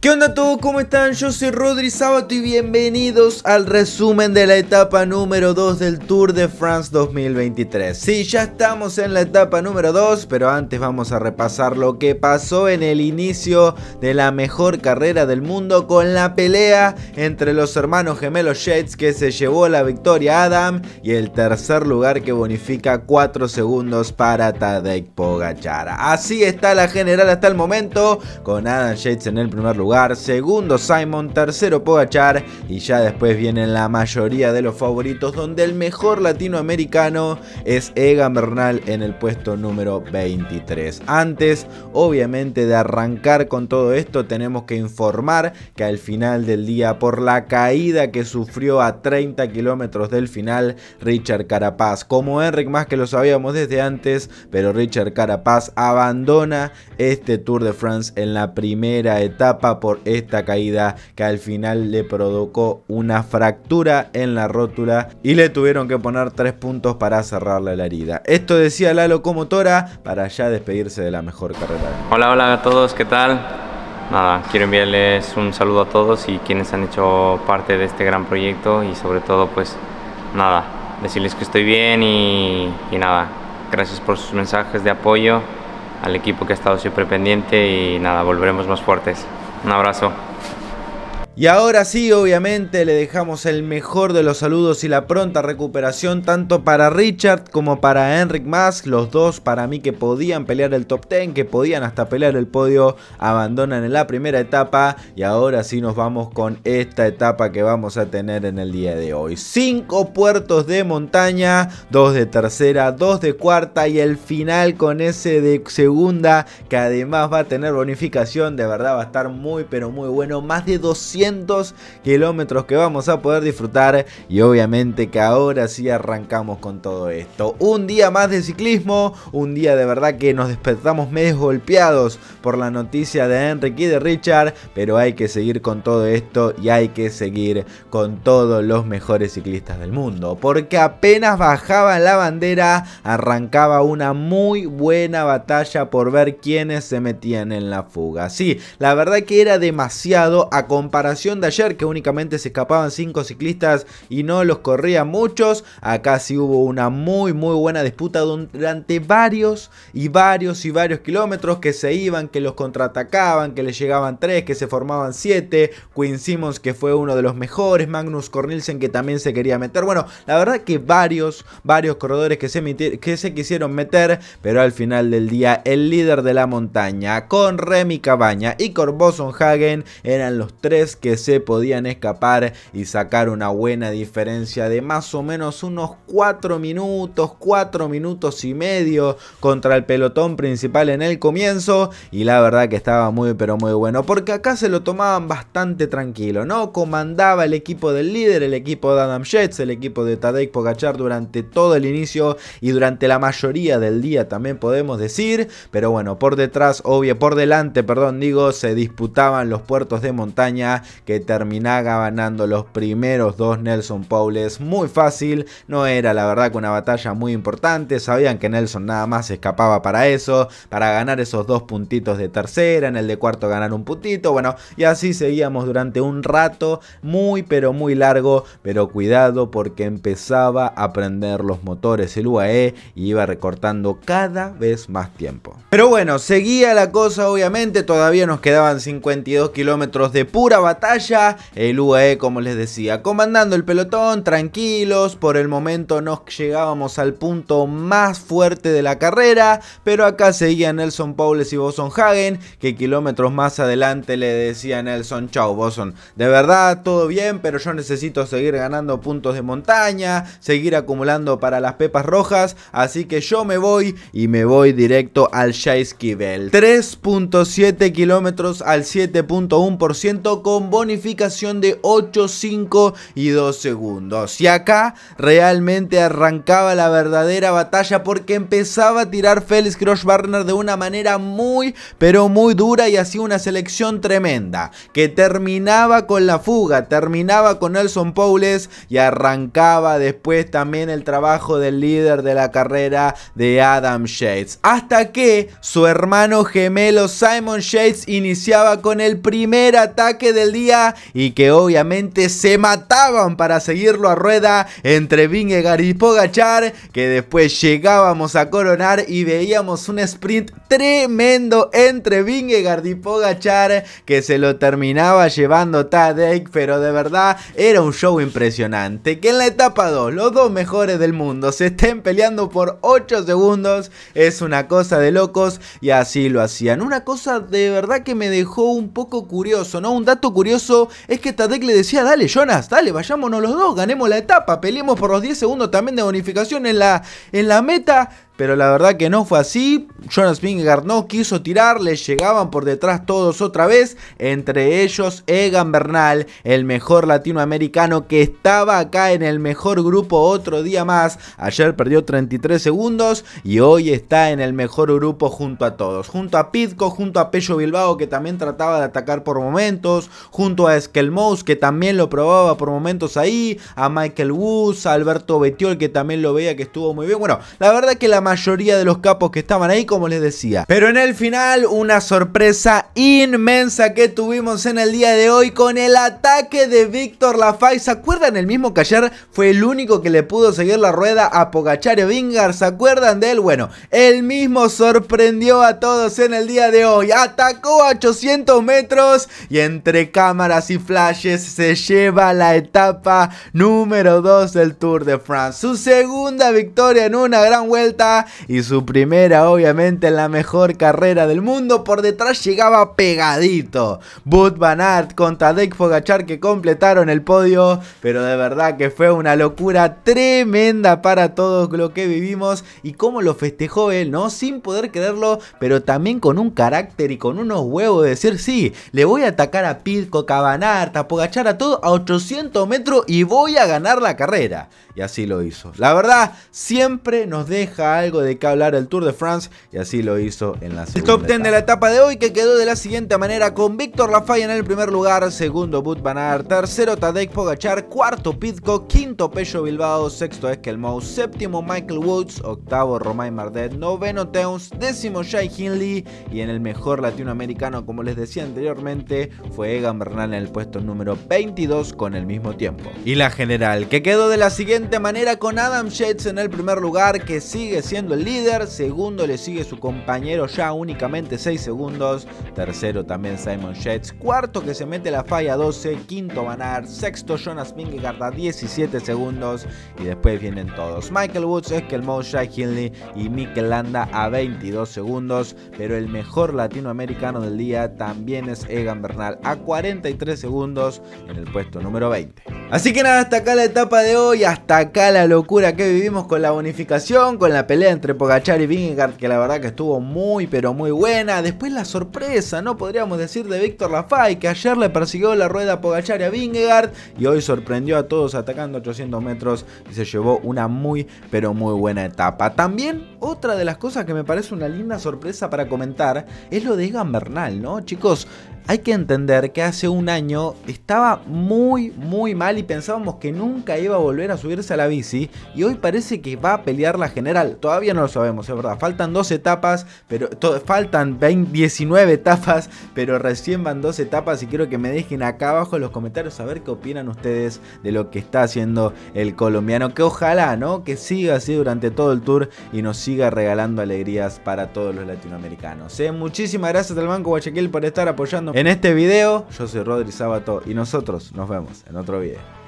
¿Qué onda todos? ¿Cómo están? Yo soy Rodri Sabato y bienvenidos al resumen de la etapa número 2 del Tour de France 2023. Sí, ya estamos en la etapa número 2, pero antes vamos a repasar lo que pasó en el inicio de la mejor carrera del mundo con la pelea entre los hermanos gemelos Shades que se llevó la victoria Adam y el tercer lugar que bonifica 4 segundos para Tadej Pogachara. Así está la general hasta el momento, con Adam Shades en el primer lugar segundo Simon, tercero Pogachar y ya después vienen la mayoría de los favoritos donde el mejor latinoamericano es Egan Bernal en el puesto número 23. Antes, obviamente de arrancar con todo esto, tenemos que informar que al final del día, por la caída que sufrió a 30 kilómetros del final, Richard Carapaz, como Enric más que lo sabíamos desde antes, pero Richard Carapaz abandona este Tour de France en la primera etapa por esta caída que al final le provocó una fractura en la rótula y le tuvieron que poner tres puntos para cerrarle la herida. Esto decía la locomotora para ya despedirse de la mejor carrera. Hola, hola a todos, ¿qué tal? Nada, quiero enviarles un saludo a todos y quienes han hecho parte de este gran proyecto y sobre todo pues nada, decirles que estoy bien y, y nada, gracias por sus mensajes de apoyo al equipo que ha estado siempre pendiente y nada, volveremos más fuertes. Un abrazo. Y ahora sí, obviamente, le dejamos el mejor de los saludos y la pronta recuperación tanto para Richard como para Enric Mask. Los dos para mí que podían pelear el top 10, que podían hasta pelear el podio, abandonan en la primera etapa. Y ahora sí nos vamos con esta etapa que vamos a tener en el día de hoy. Cinco puertos de montaña, dos de tercera, dos de cuarta y el final con ese de segunda que además va a tener bonificación. De verdad va a estar muy pero muy bueno. Más de 200 kilómetros que vamos a poder disfrutar y obviamente que ahora sí arrancamos con todo esto. Un día más de ciclismo, un día de verdad que nos despertamos medio golpeados por la noticia de Enrique y de Richard, pero hay que seguir con todo esto y hay que seguir con todos los mejores ciclistas del mundo, porque apenas bajaba la bandera arrancaba una muy buena batalla por ver quiénes se metían en la fuga. Sí, la verdad que era demasiado a comparación de ayer que únicamente se escapaban cinco ciclistas y no los corría muchos, acá sí hubo una muy muy buena disputa durante varios y varios y varios kilómetros que se iban, que los contraatacaban, que les llegaban tres que se formaban siete Quinn Simmons que fue uno de los mejores, Magnus Cornilsen que también se quería meter, bueno, la verdad que varios, varios corredores que se, que se quisieron meter, pero al final del día el líder de la montaña con Remy Cabaña y Corboson Hagen eran los tres que se podían escapar y sacar una buena diferencia de más o menos unos 4 minutos, 4 minutos y medio contra el pelotón principal en el comienzo y la verdad que estaba muy pero muy bueno porque acá se lo tomaban bastante tranquilo, ¿no? Comandaba el equipo del líder, el equipo de Adam Jets, el equipo de Tadej Pogachar durante todo el inicio y durante la mayoría del día también podemos decir, pero bueno, por detrás, obvio, por delante, perdón, digo, se disputaban los puertos de montaña que terminaba ganando los primeros dos Nelson Paules muy fácil, no era la verdad que una batalla muy importante, sabían que Nelson nada más escapaba para eso, para ganar esos dos puntitos de tercera, en el de cuarto ganar un puntito, bueno, y así seguíamos durante un rato muy pero muy largo, pero cuidado porque empezaba a prender los motores el UAE y iba recortando cada vez más tiempo. Pero bueno, seguía la cosa obviamente, todavía nos quedaban 52 kilómetros de pura batalla, batalla, el UAE como les decía, comandando el pelotón, tranquilos, por el momento no llegábamos al punto más fuerte de la carrera, pero acá seguían Nelson Paules y Boson Hagen, que kilómetros más adelante le decía Nelson, chau Boson, de verdad todo bien, pero yo necesito seguir ganando puntos de montaña, seguir acumulando para las pepas rojas, así que yo me voy y me voy directo al Kibel. 3.7 kilómetros al 7.1% con bonificación de 8, 5 y 2 segundos. Y acá realmente arrancaba la verdadera batalla porque empezaba a tirar Félix Barner de una manera muy, pero muy dura y hacía una selección tremenda que terminaba con la fuga, terminaba con Nelson Paules y arrancaba después también el trabajo del líder de la carrera de Adam Shades. Hasta que su hermano gemelo Simon Shades iniciaba con el primer ataque del día y que obviamente se mataban para seguirlo a rueda entre Vingegaard y Pogachar, que después llegábamos a coronar y veíamos un sprint tremendo entre Vingegaard y Pogachar que se lo terminaba llevando Tadek pero de verdad era un show impresionante, que en la etapa 2 los dos mejores del mundo se estén peleando por 8 segundos es una cosa de locos y así lo hacían. Una cosa de verdad que me dejó un poco curioso, ¿no? Un dato curioso es que Tadek le decía, dale Jonas, dale, vayámonos los dos, ganemos la etapa, peleemos por los 10 segundos también de bonificación en la, en la meta. Pero la verdad que no fue así. Jonas Vingegaard no quiso tirar, le llegaban por detrás todos otra vez, entre ellos Egan Bernal, el mejor latinoamericano que estaba acá en el mejor grupo otro día más. Ayer perdió 33 segundos y hoy está en el mejor grupo junto a todos, junto a Pitco, junto a Pello Bilbao que también trataba de atacar por momentos, junto a Skelmose que también lo probaba por momentos ahí, a Michael Woods, a Alberto Betiol que también lo veía que estuvo muy bien. Bueno, la verdad que la mayoría de los capos que estaban ahí como les decía. Pero en el final, una sorpresa inmensa que tuvimos en el día de hoy con el ataque de Víctor Lafay. ¿Se acuerdan el mismo que ayer fue el único que le pudo seguir la rueda a Pogachario y Vingar? ¿Se acuerdan de él? Bueno, el mismo sorprendió a todos en el día de hoy. Atacó a 800 metros y entre cámaras y flashes se lleva la etapa número 2 del Tour de France. Su segunda victoria en una gran vuelta y su primera, obviamente en la mejor carrera del mundo, por detrás llegaba pegadito. Bud Van Aert con Fogachar que completaron el podio, pero de verdad que fue una locura tremenda para todos lo que vivimos y como lo festejó él, ¿no? Sin poder creerlo, pero también con un carácter y con unos huevos de decir, sí, le voy a atacar a Pitco, Cabanart, a Pogachar, a todo a 800 metros y voy a ganar la carrera. Y así lo hizo. La verdad, siempre nos deja algo de qué hablar el Tour de France y así lo hizo en la segunda. El top 10 de la etapa de hoy que quedó de la siguiente manera con Víctor Lafay en el primer lugar, segundo Bud Van tercero Tadek Pogachar, cuarto Pitco, quinto Pello Bilbao, sexto Eskelmo, séptimo Michael Woods, octavo Romain Mardet, noveno Teuns, décimo Jai Hinley y en el mejor latinoamericano como les decía anteriormente fue Egan Bernal en el puesto número 22 con el mismo tiempo. Y la general que quedó de la siguiente manera con Adam Yates en el primer lugar que sigue siendo el líder, segundo le sigue su compañero ya únicamente 6 segundos. Tercero también Simon Yates. Cuarto que se mete la falla 12. Quinto Banar. Sexto Jonas Vingegaard a 17 segundos. Y después vienen todos. Michael Woods, Eskel Jack Hinley y Mikel Landa a 22 segundos. Pero el mejor latinoamericano del día también es Egan Bernal a 43 segundos en el puesto número 20. Así que nada, hasta acá la etapa de hoy, hasta acá la locura que vivimos con la bonificación, con la pelea entre Pogachar y Vingegaard, que la verdad que estuvo muy pero muy buena. Después la sorpresa, ¿no? Podríamos decir de Víctor Lafay, que ayer le persiguió la rueda a Pogachar y a Vingegaard y hoy sorprendió a todos atacando 800 metros y se llevó una muy pero muy buena etapa. También otra de las cosas que me parece una linda sorpresa para comentar es lo de Egan Bernal, ¿no? Chicos, hay que entender que hace un año estaba muy, muy mal y pensábamos que nunca iba a volver a subirse a la bici y hoy parece que va a pelear la general. Todavía no lo sabemos, es verdad. Faltan dos etapas, pero faltan 19 etapas, pero recién van dos etapas y quiero que me dejen acá abajo en los comentarios a ver qué opinan ustedes de lo que está haciendo el colombiano. Que ojalá, ¿no? Que siga así durante todo el tour y nos siga regalando alegrías para todos los latinoamericanos. ¿eh? Muchísimas gracias al Banco Guayaquil por estar apoyando en este video, yo soy Rodri Sábato y nosotros nos vemos en otro video.